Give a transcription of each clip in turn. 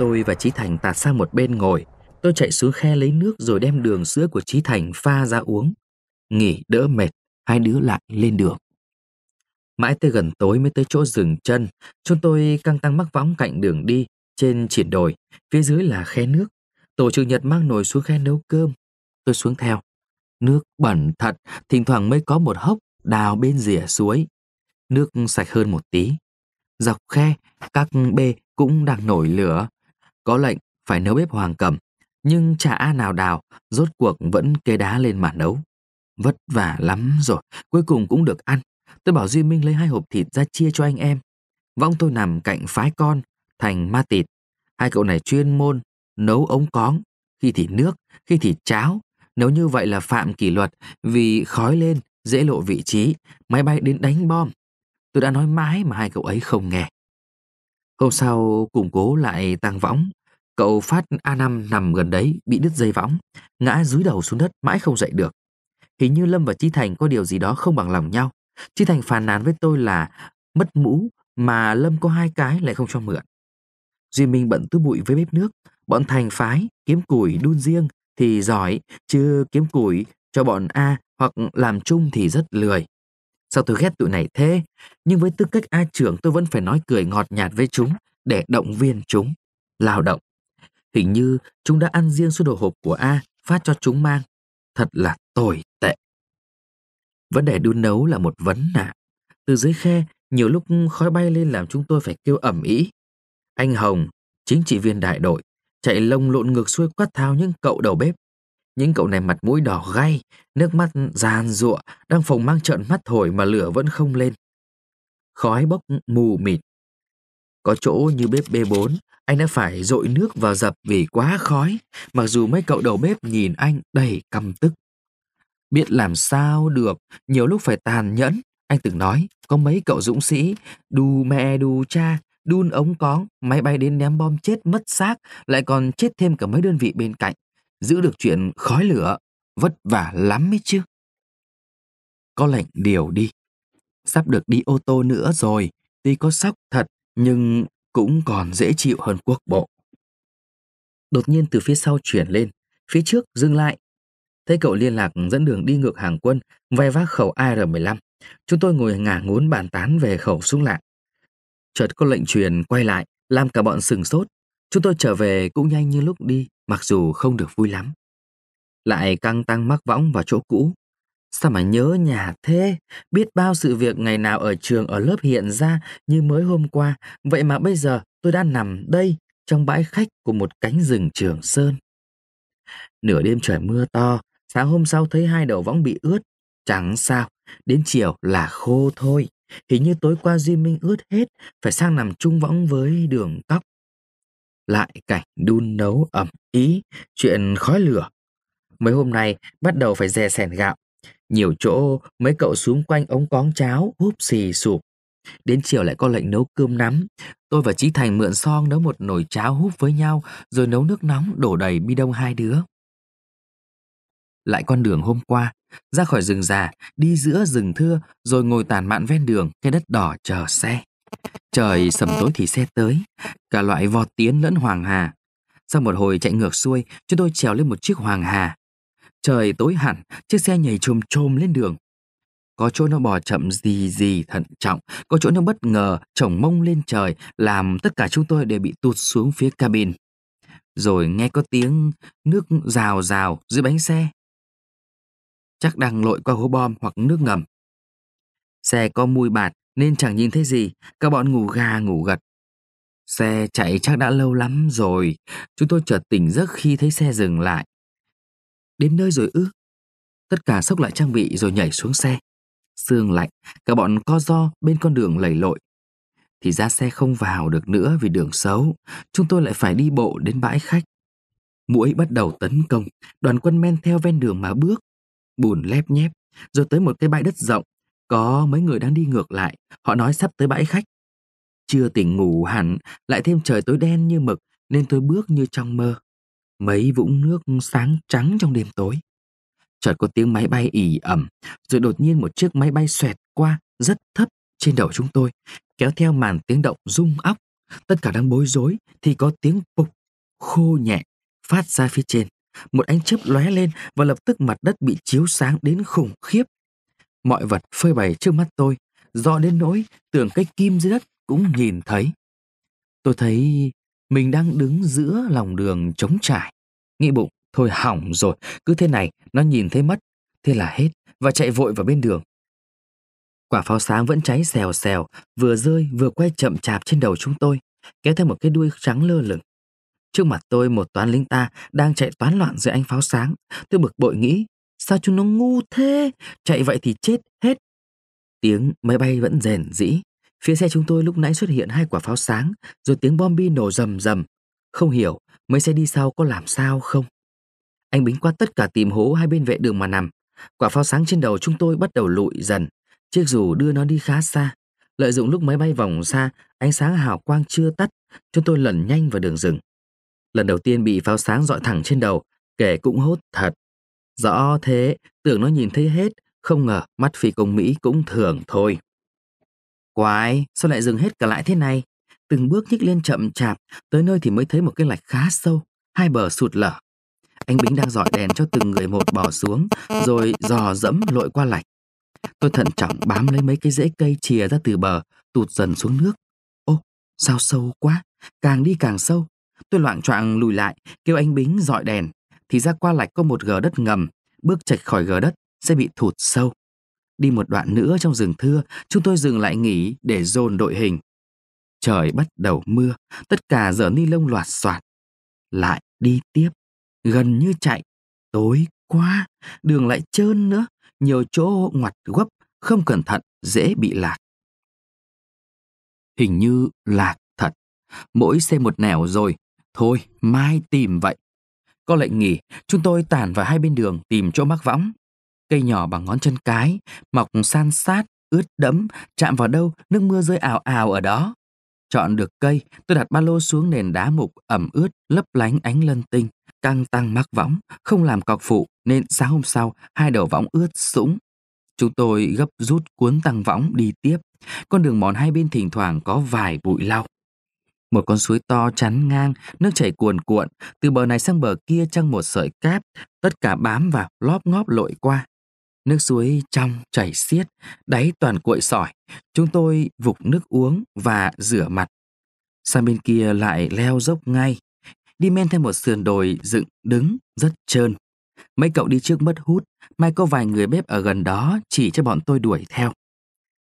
Tôi và Trí Thành tạt sang một bên ngồi. Tôi chạy xuống khe lấy nước rồi đem đường sữa của Trí Thành pha ra uống. Nghỉ đỡ mệt, hai đứa lại lên đường. Mãi tới gần tối mới tới chỗ dừng chân, chúng tôi căng tăng mắc võng cạnh đường đi, trên triển đồi, phía dưới là khe nước. Tổ trưởng Nhật mang nồi xuống khe nấu cơm. Tôi xuống theo. Nước bẩn thật, thỉnh thoảng mới có một hốc đào bên rìa suối. Nước sạch hơn một tí. Dọc khe, các bê cũng đang nổi lửa, có lệnh phải nấu bếp hoàng cầm nhưng chả A nào đào, rốt cuộc vẫn kê đá lên mà nấu. Vất vả lắm rồi, cuối cùng cũng được ăn. Tôi bảo Duy Minh lấy hai hộp thịt ra chia cho anh em. Võng tôi nằm cạnh phái con, thành ma tịt. Hai cậu này chuyên môn, nấu ống cóng, khi thì nước, khi thì cháo. Nếu như vậy là phạm kỷ luật, vì khói lên, dễ lộ vị trí, máy bay đến đánh bom. Tôi đã nói mãi mà hai cậu ấy không nghe. Hôm sau củng cố lại tăng võng, cậu phát A5 nằm gần đấy bị đứt dây võng, ngã dúi đầu xuống đất mãi không dậy được. Hình như Lâm và Chi Thành có điều gì đó không bằng lòng nhau. Chi Thành phàn nàn với tôi là mất mũ mà Lâm có hai cái lại không cho mượn. Duy Minh bận tứ bụi với bếp nước, bọn Thành phái kiếm củi đun riêng thì giỏi, chứ kiếm củi cho bọn A hoặc làm chung thì rất lười. Sao tôi ghét tụi này thế? Nhưng với tư cách A trưởng tôi vẫn phải nói cười ngọt nhạt với chúng để động viên chúng. Lao động. Hình như chúng đã ăn riêng số đồ hộp của A phát cho chúng mang. Thật là tồi tệ. Vấn đề đun nấu là một vấn nạn. Từ dưới khe, nhiều lúc khói bay lên làm chúng tôi phải kêu ẩm ý. Anh Hồng, chính trị viên đại đội, chạy lông lộn ngược xuôi quát tháo những cậu đầu bếp những cậu này mặt mũi đỏ gay, nước mắt giàn giụa, đang phồng mang trợn mắt thổi mà lửa vẫn không lên. Khói bốc mù mịt. Có chỗ như bếp B4, anh đã phải dội nước vào dập vì quá khói, mặc dù mấy cậu đầu bếp nhìn anh đầy căm tức. Biết làm sao được, nhiều lúc phải tàn nhẫn, anh từng nói, có mấy cậu dũng sĩ, đù mẹ đù cha, đun ống cóng, máy bay đến ném bom chết mất xác, lại còn chết thêm cả mấy đơn vị bên cạnh giữ được chuyện khói lửa, vất vả lắm ấy chứ. Có lệnh điều đi. Sắp được đi ô tô nữa rồi, tuy có sốc thật nhưng cũng còn dễ chịu hơn quốc bộ. Đột nhiên từ phía sau chuyển lên, phía trước dừng lại. Thấy cậu liên lạc dẫn đường đi ngược hàng quân, vay vác khẩu AR-15. Chúng tôi ngồi ngả ngốn bàn tán về khẩu súng lạ. Chợt có lệnh truyền quay lại, làm cả bọn sừng sốt. Chúng tôi trở về cũng nhanh như lúc đi, mặc dù không được vui lắm. Lại căng tăng mắc võng vào chỗ cũ. Sao mà nhớ nhà thế, biết bao sự việc ngày nào ở trường ở lớp hiện ra như mới hôm qua, vậy mà bây giờ tôi đang nằm đây trong bãi khách của một cánh rừng trường sơn. Nửa đêm trời mưa to, sáng hôm sau thấy hai đầu võng bị ướt, chẳng sao, đến chiều là khô thôi. Hình như tối qua Duy Minh ướt hết, phải sang nằm chung võng với đường Cóc lại cảnh đun nấu ẩm ý, chuyện khói lửa. Mấy hôm nay bắt đầu phải dè sẻn gạo. Nhiều chỗ mấy cậu xuống quanh ống cóng cháo húp xì sụp. Đến chiều lại có lệnh nấu cơm nắm. Tôi và Chí Thành mượn son nấu một nồi cháo húp với nhau rồi nấu nước nóng đổ đầy bi đông hai đứa. Lại con đường hôm qua, ra khỏi rừng già, đi giữa rừng thưa rồi ngồi tàn mạn ven đường, cái đất đỏ chờ xe. Trời sầm tối thì xe tới, cả loại vọt tiến lẫn hoàng hà. Sau một hồi chạy ngược xuôi, chúng tôi trèo lên một chiếc hoàng hà. Trời tối hẳn, chiếc xe nhảy trồm trồm lên đường. Có chỗ nó bò chậm gì gì thận trọng, có chỗ nó bất ngờ, trồng mông lên trời, làm tất cả chúng tôi đều bị tụt xuống phía cabin. Rồi nghe có tiếng nước rào rào dưới bánh xe. Chắc đang lội qua hố bom hoặc nước ngầm. Xe có mùi bạt, nên chẳng nhìn thấy gì, cả bọn ngủ gà ngủ gật. Xe chạy chắc đã lâu lắm rồi, chúng tôi chợt tỉnh giấc khi thấy xe dừng lại. Đến nơi rồi ư? Tất cả sốc lại trang bị rồi nhảy xuống xe. Sương lạnh, cả bọn co do bên con đường lầy lội. Thì ra xe không vào được nữa vì đường xấu, chúng tôi lại phải đi bộ đến bãi khách. Mũi bắt đầu tấn công, đoàn quân men theo ven đường mà bước. Bùn lép nhép, rồi tới một cái bãi đất rộng có mấy người đang đi ngược lại, họ nói sắp tới bãi khách. Chưa tỉnh ngủ hẳn, lại thêm trời tối đen như mực nên tôi bước như trong mơ. Mấy vũng nước sáng trắng trong đêm tối. Chợt có tiếng máy bay ỉ ẩm, rồi đột nhiên một chiếc máy bay xoẹt qua rất thấp trên đầu chúng tôi, kéo theo màn tiếng động rung óc. Tất cả đang bối rối thì có tiếng bục khô nhẹ phát ra phía trên. Một ánh chớp lóe lên và lập tức mặt đất bị chiếu sáng đến khủng khiếp mọi vật phơi bày trước mắt tôi, rõ đến nỗi tưởng cái kim dưới đất cũng nhìn thấy. Tôi thấy mình đang đứng giữa lòng đường trống trải. Nghĩ bụng, thôi hỏng rồi, cứ thế này, nó nhìn thấy mất, thế là hết, và chạy vội vào bên đường. Quả pháo sáng vẫn cháy xèo xèo, vừa rơi vừa quay chậm chạp trên đầu chúng tôi, kéo theo một cái đuôi trắng lơ lửng. Trước mặt tôi một toán lính ta đang chạy toán loạn dưới ánh pháo sáng. Tôi bực bội nghĩ, Sao chúng nó ngu thế? Chạy vậy thì chết hết. Tiếng máy bay vẫn rèn rĩ Phía xe chúng tôi lúc nãy xuất hiện hai quả pháo sáng, rồi tiếng bom bi nổ rầm rầm. Không hiểu, mấy xe đi sau có làm sao không? Anh Bính qua tất cả tìm hố hai bên vệ đường mà nằm. Quả pháo sáng trên đầu chúng tôi bắt đầu lụi dần. Chiếc dù đưa nó đi khá xa. Lợi dụng lúc máy bay vòng xa, ánh sáng hào quang chưa tắt, chúng tôi lẩn nhanh vào đường rừng. Lần đầu tiên bị pháo sáng dọi thẳng trên đầu, kẻ cũng hốt thật. Rõ thế, tưởng nó nhìn thấy hết, không ngờ mắt phi công Mỹ cũng thường thôi. Quái, sao lại dừng hết cả lại thế này? Từng bước nhích lên chậm chạp, tới nơi thì mới thấy một cái lạch khá sâu, hai bờ sụt lở. Anh Bính đang dọi đèn cho từng người một bỏ xuống, rồi dò dẫm lội qua lạch. Tôi thận trọng bám lấy mấy cái rễ cây chìa ra từ bờ, tụt dần xuống nước. Ô, sao sâu quá, càng đi càng sâu. Tôi loạn choạng lùi lại, kêu anh Bính dọi đèn thì ra qua lạch có một gờ đất ngầm, bước chạch khỏi gờ đất sẽ bị thụt sâu. Đi một đoạn nữa trong rừng thưa, chúng tôi dừng lại nghỉ để dồn đội hình. Trời bắt đầu mưa, tất cả giờ ni lông loạt soạt. Lại đi tiếp, gần như chạy, tối quá, đường lại trơn nữa, nhiều chỗ ngoặt gấp, không cẩn thận dễ bị lạc. Hình như lạc thật, mỗi xe một nẻo rồi, thôi mai tìm vậy. Có lệnh nghỉ, chúng tôi tản vào hai bên đường tìm chỗ mắc võng. Cây nhỏ bằng ngón chân cái, mọc san sát, ướt đẫm, chạm vào đâu, nước mưa rơi ào ào ở đó. Chọn được cây, tôi đặt ba lô xuống nền đá mục ẩm ướt, lấp lánh ánh lân tinh, căng tăng mắc võng, không làm cọc phụ nên sáng hôm sau hai đầu võng ướt sũng. Chúng tôi gấp rút cuốn tăng võng đi tiếp, con đường mòn hai bên thỉnh thoảng có vài bụi lau. Một con suối to chắn ngang, nước chảy cuồn cuộn, từ bờ này sang bờ kia trăng một sợi cát, tất cả bám vào, lóp ngóp lội qua. Nước suối trong chảy xiết, đáy toàn cuội sỏi. Chúng tôi vục nước uống và rửa mặt. Sang bên kia lại leo dốc ngay. Đi men theo một sườn đồi dựng đứng, rất trơn. Mấy cậu đi trước mất hút, may có vài người bếp ở gần đó chỉ cho bọn tôi đuổi theo.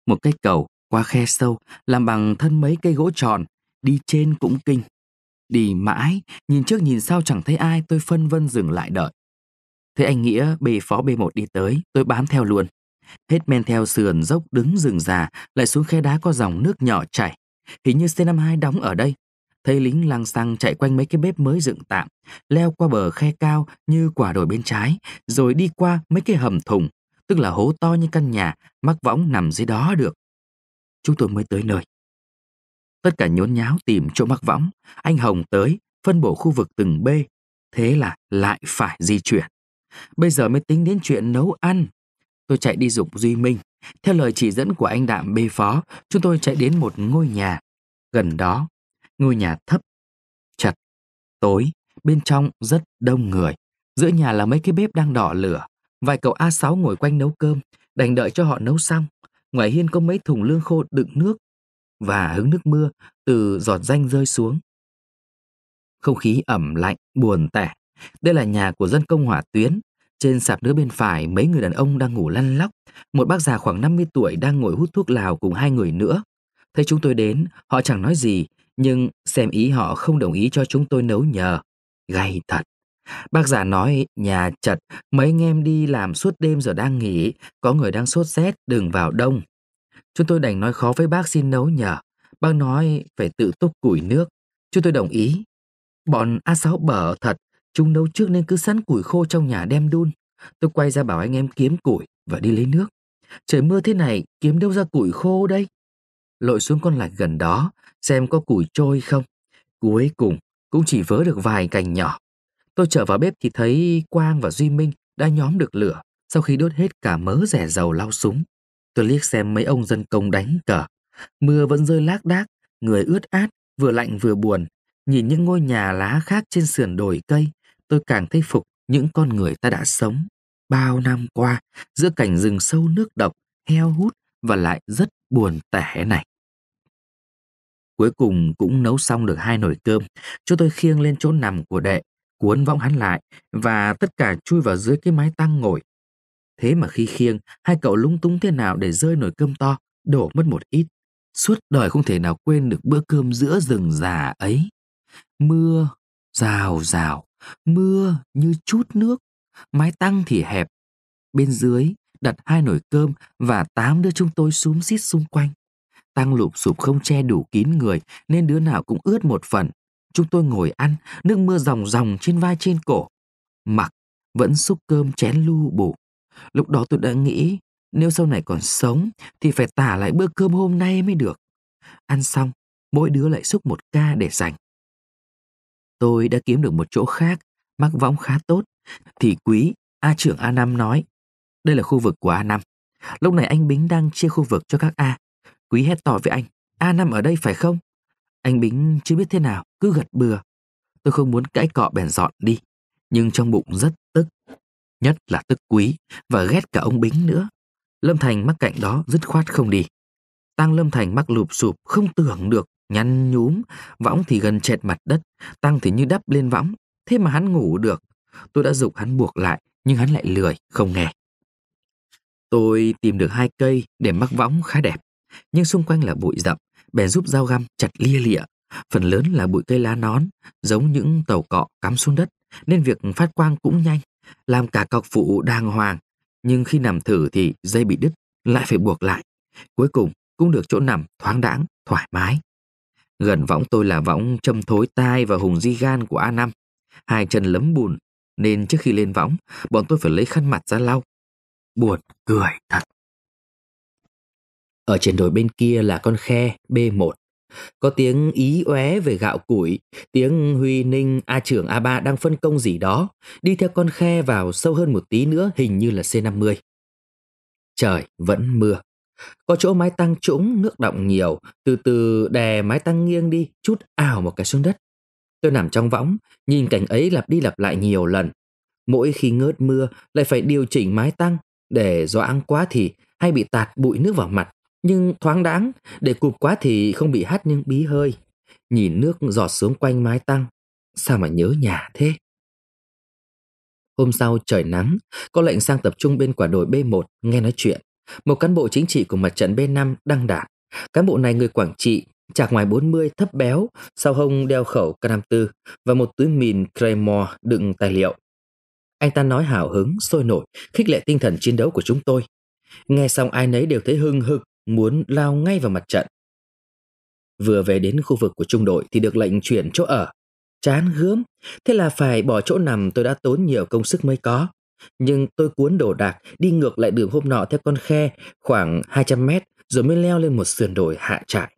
Một cái cầu qua khe sâu, làm bằng thân mấy cây gỗ tròn, đi trên cũng kinh. Đi mãi, nhìn trước nhìn sau chẳng thấy ai tôi phân vân dừng lại đợi. Thế anh Nghĩa bê phó B1 đi tới, tôi bám theo luôn. Hết men theo sườn dốc đứng rừng già, lại xuống khe đá có dòng nước nhỏ chảy. Hình như C52 đóng ở đây. Thấy lính lang xăng chạy quanh mấy cái bếp mới dựng tạm, leo qua bờ khe cao như quả đồi bên trái, rồi đi qua mấy cái hầm thùng, tức là hố to như căn nhà, mắc võng nằm dưới đó được. Chúng tôi mới tới nơi. Tất cả nhốn nháo tìm chỗ mắc võng, anh Hồng tới, phân bổ khu vực từng bê. Thế là lại phải di chuyển. Bây giờ mới tính đến chuyện nấu ăn. Tôi chạy đi dục Duy Minh. Theo lời chỉ dẫn của anh Đạm bê phó, chúng tôi chạy đến một ngôi nhà. Gần đó, ngôi nhà thấp, chật, tối, bên trong rất đông người. Giữa nhà là mấy cái bếp đang đỏ lửa. Vài cậu A6 ngồi quanh nấu cơm, đành đợi cho họ nấu xong. Ngoài hiên có mấy thùng lương khô đựng nước, và hứng nước mưa từ giọt danh rơi xuống. Không khí ẩm lạnh, buồn tẻ. Đây là nhà của dân công hỏa tuyến. Trên sạp nữa bên phải, mấy người đàn ông đang ngủ lăn lóc. Một bác già khoảng 50 tuổi đang ngồi hút thuốc lào cùng hai người nữa. Thấy chúng tôi đến, họ chẳng nói gì, nhưng xem ý họ không đồng ý cho chúng tôi nấu nhờ. Gay thật. Bác già nói nhà chật, mấy anh em đi làm suốt đêm giờ đang nghỉ, có người đang sốt rét, đừng vào đông. Chúng tôi đành nói khó với bác xin nấu nhờ. Bác nói phải tự túc củi nước. Chúng tôi đồng ý. Bọn A6 bở thật, chúng nấu trước nên cứ sẵn củi khô trong nhà đem đun. Tôi quay ra bảo anh em kiếm củi và đi lấy nước. Trời mưa thế này, kiếm đâu ra củi khô đây? Lội xuống con lạch gần đó, xem có củi trôi không. Cuối cùng, cũng chỉ vớ được vài cành nhỏ. Tôi trở vào bếp thì thấy Quang và Duy Minh đã nhóm được lửa sau khi đốt hết cả mớ rẻ dầu lau súng. Tôi liếc xem mấy ông dân công đánh cờ. Mưa vẫn rơi lác đác, người ướt át, vừa lạnh vừa buồn. Nhìn những ngôi nhà lá khác trên sườn đồi cây, tôi càng thấy phục những con người ta đã sống. Bao năm qua, giữa cảnh rừng sâu nước độc, heo hút và lại rất buồn tẻ này. Cuối cùng cũng nấu xong được hai nồi cơm, cho tôi khiêng lên chỗ nằm của đệ, cuốn võng hắn lại và tất cả chui vào dưới cái mái tăng ngồi Thế mà khi khiêng, hai cậu lúng túng thế nào để rơi nồi cơm to, đổ mất một ít. Suốt đời không thể nào quên được bữa cơm giữa rừng già ấy. Mưa, rào rào, mưa như chút nước, mái tăng thì hẹp. Bên dưới, đặt hai nồi cơm và tám đứa chúng tôi xúm xít xung quanh. Tăng lụp sụp không che đủ kín người nên đứa nào cũng ướt một phần. Chúng tôi ngồi ăn, nước mưa ròng ròng trên vai trên cổ. Mặc vẫn xúc cơm chén lu bù. Lúc đó tôi đã nghĩ, nếu sau này còn sống thì phải tả lại bữa cơm hôm nay mới được. Ăn xong, mỗi đứa lại xúc một ca để dành. Tôi đã kiếm được một chỗ khác, mắc võng khá tốt, thì quý A trưởng A Năm nói, đây là khu vực của A Năm. Lúc này anh Bính đang chia khu vực cho các A. Quý hét to với anh, A Năm ở đây phải không? Anh Bính chưa biết thế nào, cứ gật bừa. Tôi không muốn cãi cọ bèn dọn đi, nhưng trong bụng rất tức nhất là tức quý và ghét cả ông Bính nữa. Lâm Thành mắc cạnh đó dứt khoát không đi. Tăng Lâm Thành mắc lụp sụp không tưởng được, nhăn nhúm, võng thì gần chẹt mặt đất, tăng thì như đắp lên võng, thế mà hắn ngủ được. Tôi đã dục hắn buộc lại, nhưng hắn lại lười, không nghe. Tôi tìm được hai cây để mắc võng khá đẹp, nhưng xung quanh là bụi rậm, bèn giúp dao găm chặt lia lịa. Phần lớn là bụi cây lá nón, giống những tàu cọ cắm xuống đất, nên việc phát quang cũng nhanh làm cả cọc phụ đàng hoàng, nhưng khi nằm thử thì dây bị đứt, lại phải buộc lại. Cuối cùng cũng được chỗ nằm thoáng đãng, thoải mái. Gần võng tôi là võng châm thối tai và hùng di gan của A5. Hai chân lấm bùn, nên trước khi lên võng, bọn tôi phải lấy khăn mặt ra lau. Buồn cười thật. Ở trên đồi bên kia là con khe B1 có tiếng ý óe về gạo củi, tiếng Huy Ninh A trưởng a ba đang phân công gì đó, đi theo con khe vào sâu hơn một tí nữa hình như là C50. Trời vẫn mưa. Có chỗ mái tăng trũng, nước động nhiều, từ từ đè mái tăng nghiêng đi, chút ảo một cái xuống đất. Tôi nằm trong võng, nhìn cảnh ấy lặp đi lặp lại nhiều lần. Mỗi khi ngớt mưa lại phải điều chỉnh mái tăng để do ăn quá thì hay bị tạt bụi nước vào mặt nhưng thoáng đáng để cụp quá thì không bị hắt những bí hơi nhìn nước giọt xuống quanh mái tăng sao mà nhớ nhà thế hôm sau trời nắng có lệnh sang tập trung bên quả đồi b 1 nghe nói chuyện một cán bộ chính trị của mặt trận b 5 đăng đảng cán bộ này người quảng trị chạc ngoài 40 thấp béo sau hông đeo khẩu k 54 và một túi mìn cremor đựng tài liệu anh ta nói hào hứng sôi nổi khích lệ tinh thần chiến đấu của chúng tôi nghe xong ai nấy đều thấy hưng hực muốn lao ngay vào mặt trận. Vừa về đến khu vực của trung đội thì được lệnh chuyển chỗ ở. Chán gớm, thế là phải bỏ chỗ nằm tôi đã tốn nhiều công sức mới có. Nhưng tôi cuốn đồ đạc đi ngược lại đường hôm nọ theo con khe khoảng 200 mét rồi mới leo lên một sườn đồi hạ trại.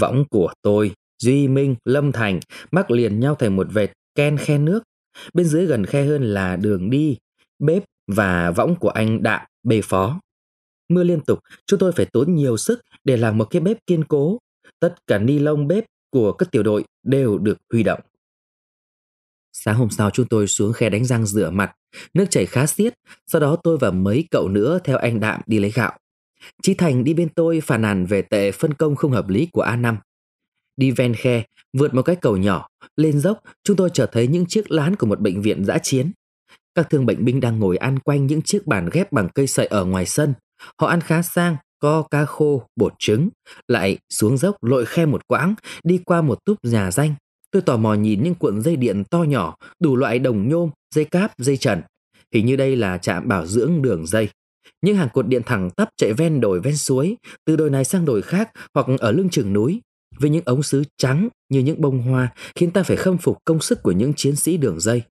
Võng của tôi, Duy Minh, Lâm Thành mắc liền nhau thành một vệt ken khe nước. Bên dưới gần khe hơn là đường đi, bếp và võng của anh Đạm, bê phó mưa liên tục, chúng tôi phải tốn nhiều sức để làm một cái bếp kiên cố. Tất cả ni lông bếp của các tiểu đội đều được huy động. Sáng hôm sau chúng tôi xuống khe đánh răng rửa mặt, nước chảy khá xiết, sau đó tôi và mấy cậu nữa theo anh Đạm đi lấy gạo. Chí Thành đi bên tôi phàn nàn về tệ phân công không hợp lý của A5. Đi ven khe, vượt một cái cầu nhỏ, lên dốc, chúng tôi chợt thấy những chiếc lán của một bệnh viện dã chiến. Các thương bệnh binh đang ngồi ăn quanh những chiếc bàn ghép bằng cây sậy ở ngoài sân, Họ ăn khá sang, có cá khô, bột trứng, lại xuống dốc lội khe một quãng, đi qua một túp nhà danh. Tôi tò mò nhìn những cuộn dây điện to nhỏ, đủ loại đồng nhôm, dây cáp, dây trần. Hình như đây là trạm bảo dưỡng đường dây. Những hàng cột điện thẳng tắp chạy ven đồi ven suối, từ đồi này sang đồi khác hoặc ở lưng chừng núi, với những ống sứ trắng như những bông hoa khiến ta phải khâm phục công sức của những chiến sĩ đường dây.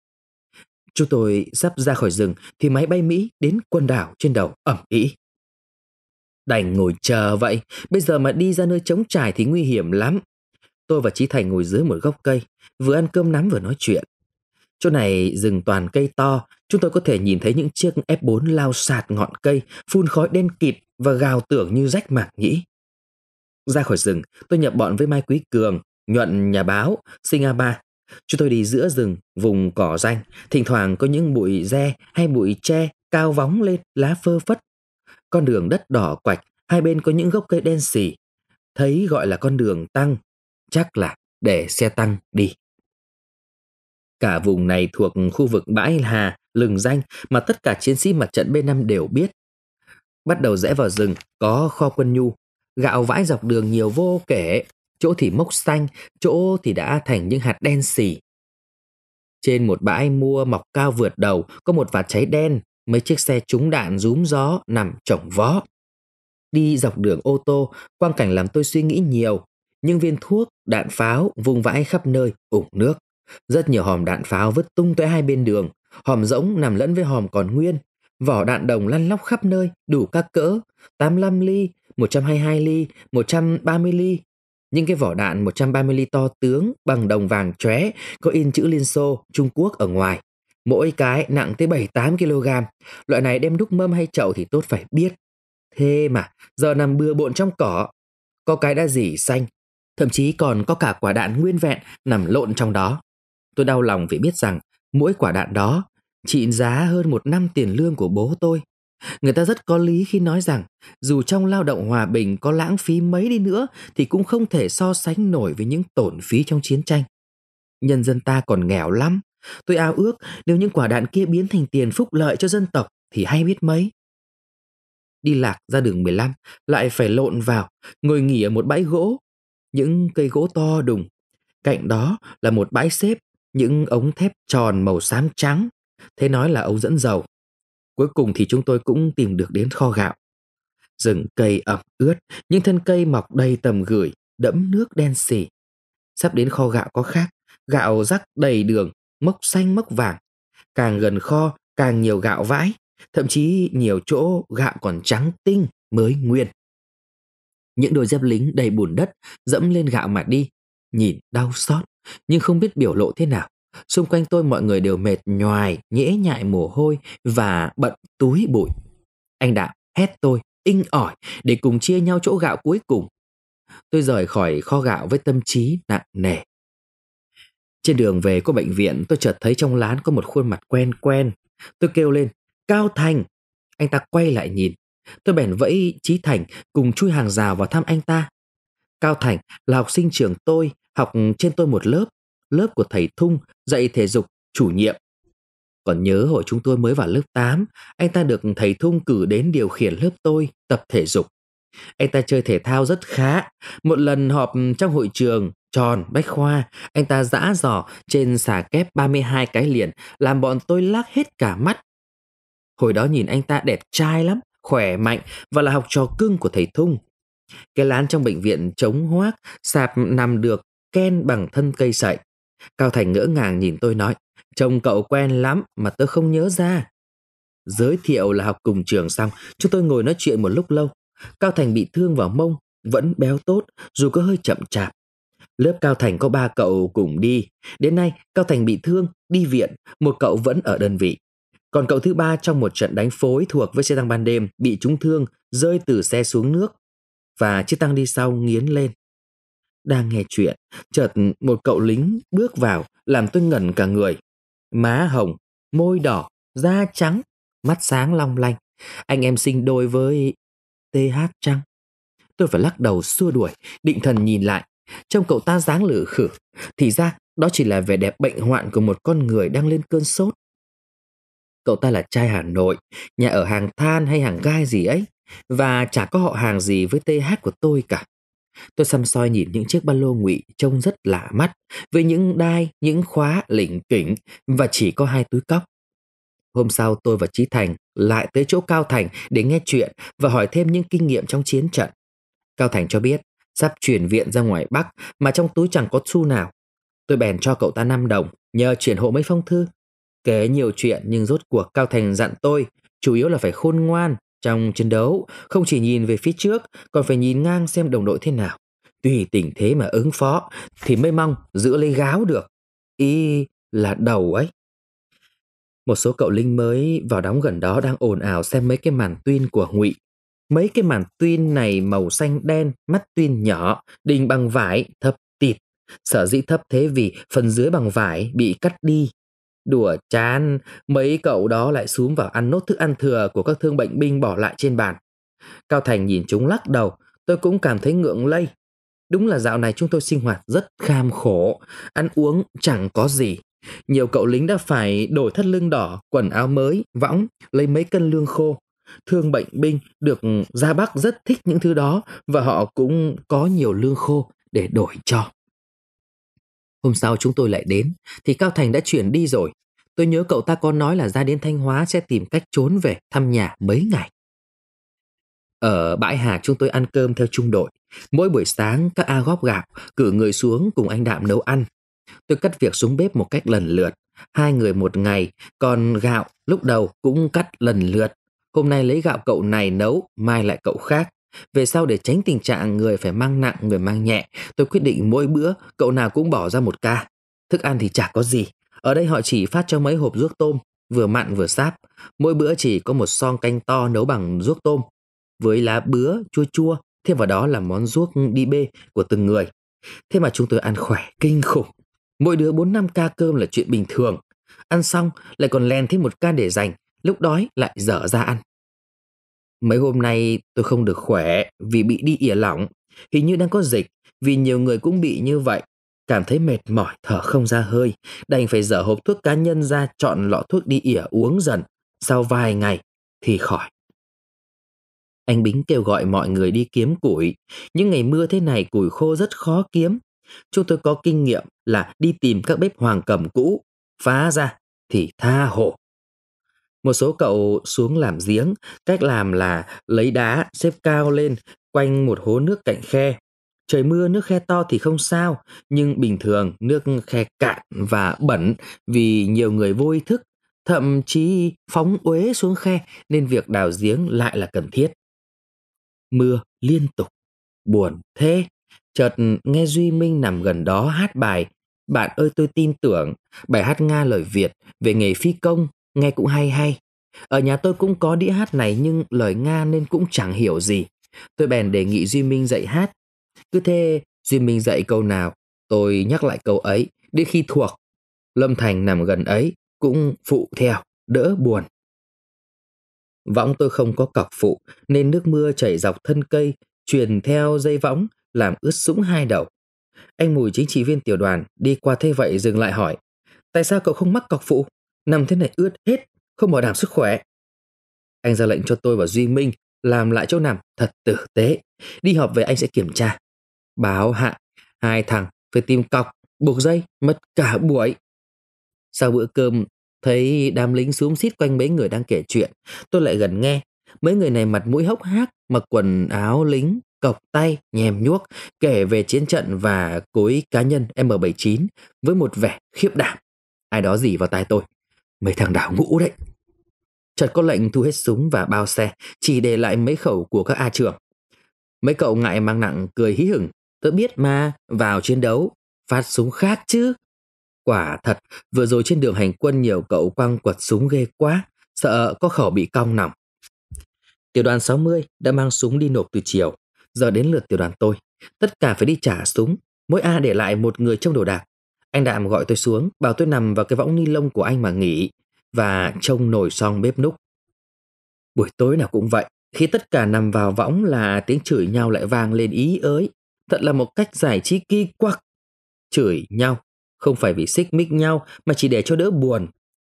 Chúng tôi sắp ra khỏi rừng thì máy bay Mỹ đến quân đảo trên đầu ẩm ý. Đành ngồi chờ vậy, bây giờ mà đi ra nơi trống trải thì nguy hiểm lắm. Tôi và Chí Thành ngồi dưới một gốc cây, vừa ăn cơm nắm vừa nói chuyện. Chỗ này rừng toàn cây to, chúng tôi có thể nhìn thấy những chiếc F4 lao sạt ngọn cây, phun khói đen kịt và gào tưởng như rách mạc nhĩ. Ra khỏi rừng, tôi nhập bọn với Mai Quý Cường, Nhuận nhà báo, Sinh A3. Chúng tôi đi giữa rừng, vùng cỏ danh, thỉnh thoảng có những bụi re hay bụi tre cao vóng lên lá phơ phất con đường đất đỏ quạch, hai bên có những gốc cây đen xì. Thấy gọi là con đường tăng, chắc là để xe tăng đi. Cả vùng này thuộc khu vực bãi Hà, lừng danh mà tất cả chiến sĩ mặt trận B5 đều biết. Bắt đầu rẽ vào rừng, có kho quân nhu, gạo vãi dọc đường nhiều vô kể, chỗ thì mốc xanh, chỗ thì đã thành những hạt đen xỉ. Trên một bãi mua mọc cao vượt đầu có một vạt cháy đen, mấy chiếc xe trúng đạn rúm gió nằm chổng vó. Đi dọc đường ô tô, quang cảnh làm tôi suy nghĩ nhiều, những viên thuốc, đạn pháo vung vãi khắp nơi, ủng nước. Rất nhiều hòm đạn pháo vứt tung tới hai bên đường, hòm rỗng nằm lẫn với hòm còn nguyên, vỏ đạn đồng lăn lóc khắp nơi, đủ các cỡ, 85 ly, 122 ly, 130 ly. Những cái vỏ đạn 130 ly to tướng bằng đồng vàng chóe có in chữ Liên Xô, Trung Quốc ở ngoài Mỗi cái nặng tới 7-8 kg, loại này đem đúc mâm hay chậu thì tốt phải biết. Thế mà, giờ nằm bừa bộn trong cỏ, có cái đã dỉ xanh, thậm chí còn có cả quả đạn nguyên vẹn nằm lộn trong đó. Tôi đau lòng vì biết rằng mỗi quả đạn đó trị giá hơn một năm tiền lương của bố tôi. Người ta rất có lý khi nói rằng dù trong lao động hòa bình có lãng phí mấy đi nữa thì cũng không thể so sánh nổi với những tổn phí trong chiến tranh. Nhân dân ta còn nghèo lắm, Tôi ao ước nếu những quả đạn kia biến thành tiền phúc lợi cho dân tộc thì hay biết mấy. Đi lạc ra đường 15, lại phải lộn vào, ngồi nghỉ ở một bãi gỗ. Những cây gỗ to đùng. Cạnh đó là một bãi xếp, những ống thép tròn màu xám trắng. Thế nói là ống dẫn dầu. Cuối cùng thì chúng tôi cũng tìm được đến kho gạo. Rừng cây ẩm ướt, những thân cây mọc đầy tầm gửi, đẫm nước đen xỉ. Sắp đến kho gạo có khác, gạo rắc đầy đường, mốc xanh mốc vàng. Càng gần kho, càng nhiều gạo vãi, thậm chí nhiều chỗ gạo còn trắng tinh mới nguyên. Những đôi dép lính đầy bùn đất dẫm lên gạo mà đi, nhìn đau xót, nhưng không biết biểu lộ thế nào. Xung quanh tôi mọi người đều mệt nhoài, nhễ nhại mồ hôi và bận túi bụi. Anh Đạo hét tôi, inh ỏi để cùng chia nhau chỗ gạo cuối cùng. Tôi rời khỏi kho gạo với tâm trí nặng nề. Trên đường về qua bệnh viện tôi chợt thấy trong lán có một khuôn mặt quen quen. Tôi kêu lên, Cao Thành! Anh ta quay lại nhìn. Tôi bèn vẫy Trí Thành cùng chui hàng rào vào thăm anh ta. Cao Thành là học sinh trường tôi, học trên tôi một lớp. Lớp của thầy Thung, dạy thể dục, chủ nhiệm. Còn nhớ hồi chúng tôi mới vào lớp 8, anh ta được thầy Thung cử đến điều khiển lớp tôi, tập thể dục. Anh ta chơi thể thao rất khá. Một lần họp trong hội trường, tròn bách khoa, anh ta giã giỏ trên xà kép 32 cái liền, làm bọn tôi lác hết cả mắt. Hồi đó nhìn anh ta đẹp trai lắm, khỏe mạnh và là học trò cưng của thầy Thung. Cái lán trong bệnh viện chống hoác, sạp nằm được ken bằng thân cây sậy. Cao Thành ngỡ ngàng nhìn tôi nói, chồng cậu quen lắm mà tôi không nhớ ra. Giới thiệu là học cùng trường xong, chúng tôi ngồi nói chuyện một lúc lâu. Cao Thành bị thương vào mông, vẫn béo tốt, dù có hơi chậm chạp. Lớp Cao Thành có ba cậu cùng đi. Đến nay, Cao Thành bị thương, đi viện, một cậu vẫn ở đơn vị. Còn cậu thứ ba trong một trận đánh phối thuộc với xe tăng ban đêm bị trúng thương, rơi từ xe xuống nước. Và chiếc tăng đi sau nghiến lên. Đang nghe chuyện, chợt một cậu lính bước vào làm tôi ngẩn cả người. Má hồng, môi đỏ, da trắng, mắt sáng long lanh. Anh em sinh đôi với TH Trăng. Tôi phải lắc đầu xua đuổi, định thần nhìn lại Trông cậu ta dáng lử khử, thì ra đó chỉ là vẻ đẹp bệnh hoạn của một con người đang lên cơn sốt. Cậu ta là trai Hà Nội, nhà ở hàng than hay hàng gai gì ấy, và chả có họ hàng gì với TH của tôi cả. Tôi xăm soi nhìn những chiếc ba lô ngụy trông rất lạ mắt, với những đai, những khóa lỉnh kỉnh và chỉ có hai túi cóc. Hôm sau tôi và Trí Thành lại tới chỗ Cao Thành để nghe chuyện và hỏi thêm những kinh nghiệm trong chiến trận. Cao Thành cho biết sắp chuyển viện ra ngoài Bắc mà trong túi chẳng có xu nào. Tôi bèn cho cậu ta 5 đồng, nhờ chuyển hộ mấy phong thư. Kể nhiều chuyện nhưng rốt cuộc Cao Thành dặn tôi, chủ yếu là phải khôn ngoan trong chiến đấu, không chỉ nhìn về phía trước, còn phải nhìn ngang xem đồng đội thế nào. Tùy tình thế mà ứng phó thì mới mong giữ lấy gáo được. Y là đầu ấy. Một số cậu linh mới vào đóng gần đó đang ồn ào xem mấy cái màn tuyên của Ngụy Mấy cái màn tuyên này màu xanh đen, mắt tuyên nhỏ, đình bằng vải, thấp tịt. Sở dĩ thấp thế vì phần dưới bằng vải bị cắt đi. Đùa chán, mấy cậu đó lại xuống vào ăn nốt thức ăn thừa của các thương bệnh binh bỏ lại trên bàn. Cao Thành nhìn chúng lắc đầu, tôi cũng cảm thấy ngượng lây. Đúng là dạo này chúng tôi sinh hoạt rất kham khổ, ăn uống chẳng có gì. Nhiều cậu lính đã phải đổi thắt lưng đỏ, quần áo mới, võng, lấy mấy cân lương khô. Thương bệnh binh được ra Bắc rất thích những thứ đó và họ cũng có nhiều lương khô để đổi cho. Hôm sau chúng tôi lại đến thì Cao Thành đã chuyển đi rồi. Tôi nhớ cậu ta có nói là ra đến Thanh Hóa sẽ tìm cách trốn về thăm nhà mấy ngày. Ở bãi hà chúng tôi ăn cơm theo trung đội. Mỗi buổi sáng các A góp gạo cử người xuống cùng anh Đạm nấu ăn. Tôi cắt việc xuống bếp một cách lần lượt. Hai người một ngày, còn gạo lúc đầu cũng cắt lần lượt Hôm nay lấy gạo cậu này nấu, mai lại cậu khác. Về sau để tránh tình trạng người phải mang nặng, người mang nhẹ, tôi quyết định mỗi bữa cậu nào cũng bỏ ra một ca. Thức ăn thì chả có gì. Ở đây họ chỉ phát cho mấy hộp ruốc tôm, vừa mặn vừa sáp. Mỗi bữa chỉ có một son canh to nấu bằng ruốc tôm. Với lá bứa, chua chua, thêm vào đó là món ruốc đi bê của từng người. Thế mà chúng tôi ăn khỏe, kinh khủng. Mỗi đứa 4-5 ca cơm là chuyện bình thường. Ăn xong lại còn len thêm một ca để dành lúc đói lại dở ra ăn. Mấy hôm nay tôi không được khỏe vì bị đi ỉa lỏng, hình như đang có dịch vì nhiều người cũng bị như vậy. Cảm thấy mệt mỏi thở không ra hơi, đành phải dở hộp thuốc cá nhân ra chọn lọ thuốc đi ỉa uống dần, sau vài ngày thì khỏi. Anh Bính kêu gọi mọi người đi kiếm củi. Những ngày mưa thế này củi khô rất khó kiếm. Chúng tôi có kinh nghiệm là đi tìm các bếp hoàng cầm cũ, phá ra thì tha hồ một số cậu xuống làm giếng, cách làm là lấy đá xếp cao lên quanh một hố nước cạnh khe. Trời mưa nước khe to thì không sao, nhưng bình thường nước khe cạn và bẩn vì nhiều người vô ý thức, thậm chí phóng uế xuống khe nên việc đào giếng lại là cần thiết. Mưa liên tục, buồn thế. Chợt nghe Duy Minh nằm gần đó hát bài Bạn ơi tôi tin tưởng, bài hát Nga lời Việt về nghề phi công Nghe cũng hay hay. Ở nhà tôi cũng có đĩa hát này nhưng lời Nga nên cũng chẳng hiểu gì. Tôi bèn đề nghị Duy Minh dạy hát. Cứ thế, Duy Minh dạy câu nào, tôi nhắc lại câu ấy, đến khi thuộc. Lâm Thành nằm gần ấy, cũng phụ theo, đỡ buồn. Võng tôi không có cọc phụ, nên nước mưa chảy dọc thân cây, truyền theo dây võng, làm ướt sũng hai đầu. Anh Mùi chính trị viên tiểu đoàn đi qua thế vậy dừng lại hỏi, tại sao cậu không mắc cọc phụ? nằm thế này ướt hết, không bảo đảm sức khỏe. Anh ra lệnh cho tôi và Duy Minh làm lại chỗ nằm thật tử tế. Đi họp về anh sẽ kiểm tra. Báo hạ, hai thằng phải tìm cọc, buộc dây, mất cả buổi. Sau bữa cơm, thấy đám lính xuống xít quanh mấy người đang kể chuyện, tôi lại gần nghe. Mấy người này mặt mũi hốc hác, mặc quần áo lính, cọc tay, nhèm nhuốc, kể về chiến trận và cối cá nhân M79 với một vẻ khiếp đảm. Ai đó gì vào tai tôi mấy thằng đảo ngũ đấy. Chợt có lệnh thu hết súng và bao xe, chỉ để lại mấy khẩu của các A trưởng. Mấy cậu ngại mang nặng cười hí hửng, tớ biết mà, vào chiến đấu, phát súng khác chứ. Quả thật, vừa rồi trên đường hành quân nhiều cậu quăng quật súng ghê quá, sợ có khẩu bị cong nòng. Tiểu đoàn 60 đã mang súng đi nộp từ chiều, giờ đến lượt tiểu đoàn tôi. Tất cả phải đi trả súng, mỗi A để lại một người trong đồ đạc, anh Đạm gọi tôi xuống, bảo tôi nằm vào cái võng ni lông của anh mà nghỉ và trông nồi xong bếp núc. Buổi tối nào cũng vậy, khi tất cả nằm vào võng là tiếng chửi nhau lại vang lên ý ới. Thật là một cách giải trí kỳ quặc. Chửi nhau, không phải vì xích mích nhau mà chỉ để cho đỡ buồn.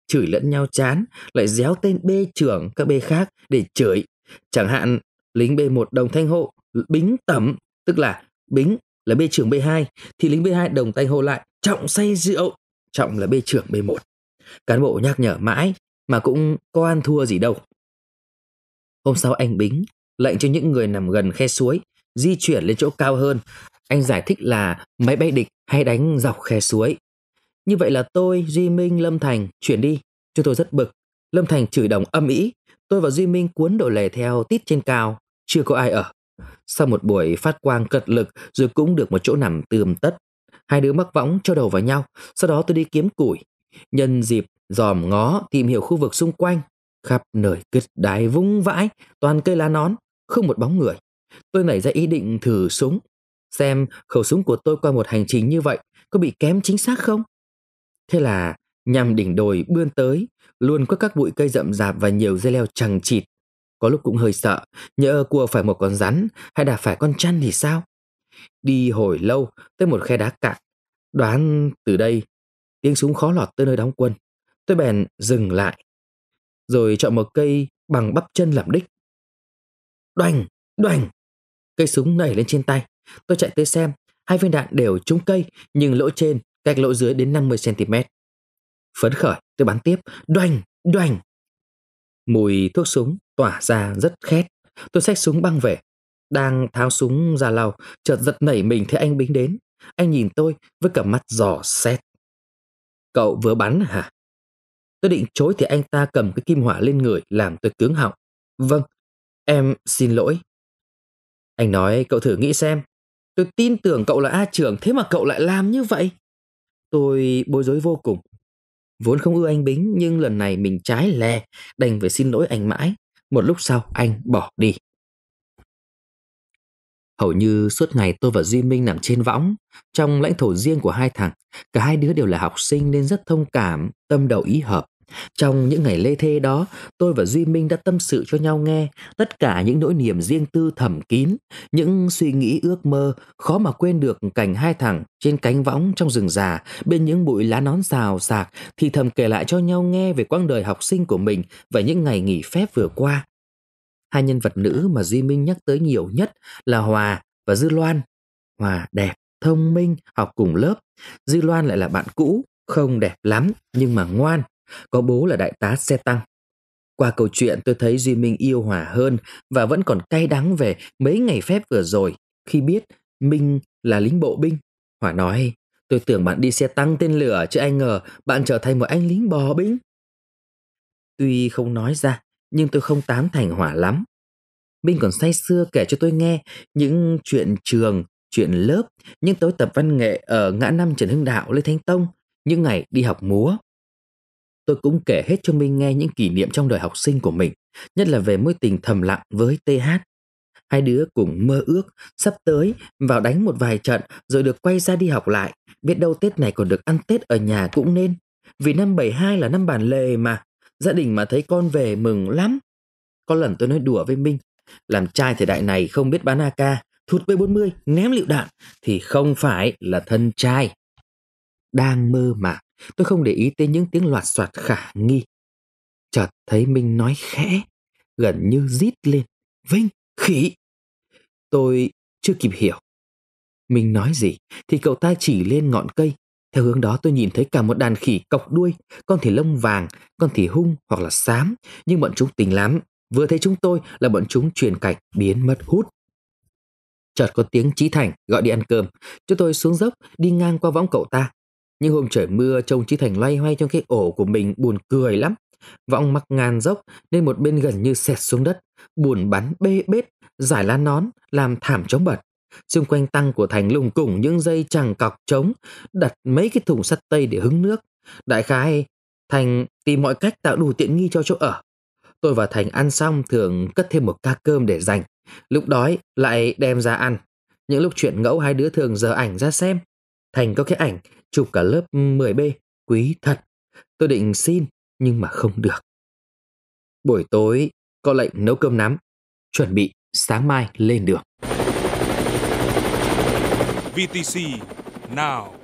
Chửi lẫn nhau chán, lại déo tên bê trưởng các bê khác để chửi. Chẳng hạn, lính B1 đồng thanh hộ, bính tẩm, tức là bính là B trưởng B2, thì lính B2 đồng tay hô lại, trọng say rượu trọng là bê trưởng b 1 cán bộ nhắc nhở mãi mà cũng có ăn thua gì đâu hôm sau anh bính lệnh cho những người nằm gần khe suối di chuyển lên chỗ cao hơn anh giải thích là máy bay địch hay đánh dọc khe suối như vậy là tôi duy minh lâm thành chuyển đi chúng tôi rất bực lâm thành chửi đồng âm ý tôi và duy minh cuốn đồ lề theo tít trên cao chưa có ai ở sau một buổi phát quang cật lực rồi cũng được một chỗ nằm tươm tất Hai đứa mắc võng cho đầu vào nhau, sau đó tôi đi kiếm củi. Nhân dịp dòm ngó tìm hiểu khu vực xung quanh, khắp nơi kết đái vung vãi, toàn cây lá nón, không một bóng người. Tôi nảy ra ý định thử súng, xem khẩu súng của tôi qua một hành trình như vậy có bị kém chính xác không. Thế là nhằm đỉnh đồi bươn tới, luôn có các bụi cây rậm rạp và nhiều dây leo chằng chịt. Có lúc cũng hơi sợ, nhỡ cua phải một con rắn hay đạp phải con chăn thì sao? Đi hồi lâu tới một khe đá cạn. Đoán từ đây, tiếng súng khó lọt tới nơi đóng quân. Tôi bèn dừng lại. Rồi chọn một cây bằng bắp chân làm đích. Đoành, đoành. Cây súng nảy lên trên tay. Tôi chạy tới xem. Hai viên đạn đều trúng cây, nhưng lỗ trên cách lỗ dưới đến 50cm. Phấn khởi, tôi bắn tiếp. Đoành, đoành. Mùi thuốc súng tỏa ra rất khét. Tôi xách súng băng về, đang tháo súng ra lao, chợt giật nảy mình thấy anh Bính đến. Anh nhìn tôi với cả mắt giò xét. Cậu vừa bắn hả? Tôi định chối thì anh ta cầm cái kim hỏa lên người làm tôi cứng họng. Vâng, em xin lỗi. Anh nói cậu thử nghĩ xem. Tôi tin tưởng cậu là A trưởng thế mà cậu lại làm như vậy. Tôi bối rối vô cùng. Vốn không ưa anh Bính nhưng lần này mình trái lè đành phải xin lỗi anh mãi. Một lúc sau anh bỏ đi. Hầu như suốt ngày tôi và Duy Minh nằm trên võng, trong lãnh thổ riêng của hai thằng, cả hai đứa đều là học sinh nên rất thông cảm, tâm đầu ý hợp. Trong những ngày lê thê đó, tôi và Duy Minh đã tâm sự cho nhau nghe tất cả những nỗi niềm riêng tư thầm kín, những suy nghĩ ước mơ khó mà quên được cảnh hai thằng trên cánh võng trong rừng già, bên những bụi lá nón xào xạc thì thầm kể lại cho nhau nghe về quãng đời học sinh của mình và những ngày nghỉ phép vừa qua hai nhân vật nữ mà Duy Minh nhắc tới nhiều nhất là Hòa và Dư Loan. Hòa đẹp, thông minh, học cùng lớp. Dư Loan lại là bạn cũ, không đẹp lắm nhưng mà ngoan, có bố là đại tá xe tăng. Qua câu chuyện tôi thấy Duy Minh yêu Hòa hơn và vẫn còn cay đắng về mấy ngày phép vừa rồi khi biết Minh là lính bộ binh. Hòa nói, tôi tưởng bạn đi xe tăng tên lửa chứ anh ngờ bạn trở thành một anh lính bò binh. Tuy không nói ra, nhưng tôi không tán thành hỏa lắm. Minh còn say xưa kể cho tôi nghe những chuyện trường, chuyện lớp, những tối tập văn nghệ ở ngã năm Trần Hưng Đạo Lê Thánh Tông, những ngày đi học múa. Tôi cũng kể hết cho Minh nghe những kỷ niệm trong đời học sinh của mình, nhất là về mối tình thầm lặng với TH. Hai đứa cùng mơ ước sắp tới vào đánh một vài trận rồi được quay ra đi học lại, biết đâu Tết này còn được ăn Tết ở nhà cũng nên. Vì năm 72 là năm bản lề mà, gia đình mà thấy con về mừng lắm. Có lần tôi nói đùa với Minh, làm trai thời đại này không biết bán AK, thụt B40, ném lựu đạn thì không phải là thân trai. Đang mơ mà tôi không để ý tới những tiếng loạt soạt khả nghi. Chợt thấy Minh nói khẽ, gần như rít lên, Vinh, khỉ. Tôi chưa kịp hiểu. Minh nói gì thì cậu ta chỉ lên ngọn cây theo hướng đó tôi nhìn thấy cả một đàn khỉ cọc đuôi, con thì lông vàng, con thì hung hoặc là xám, nhưng bọn chúng tình lắm. Vừa thấy chúng tôi là bọn chúng truyền cảnh biến mất hút. Chợt có tiếng chí Thành gọi đi ăn cơm, chúng tôi xuống dốc đi ngang qua võng cậu ta. Nhưng hôm trời mưa trông chí Thành loay hoay trong cái ổ của mình buồn cười lắm. Võng mặc ngàn dốc nên một bên gần như xẹt xuống đất, buồn bắn bê bết, giải lá nón, làm thảm chống bật. Xung quanh tăng của thành lùng củng những dây chẳng cọc trống, đặt mấy cái thùng sắt tây để hứng nước. Đại khái, Thành tìm mọi cách tạo đủ tiện nghi cho chỗ ở. Tôi và Thành ăn xong thường cất thêm một ca cơm để dành. Lúc đói lại đem ra ăn. Những lúc chuyện ngẫu hai đứa thường giờ ảnh ra xem. Thành có cái ảnh chụp cả lớp 10B. Quý thật. Tôi định xin nhưng mà không được. Buổi tối có lệnh nấu cơm nắm. Chuẩn bị sáng mai lên đường. VTC now.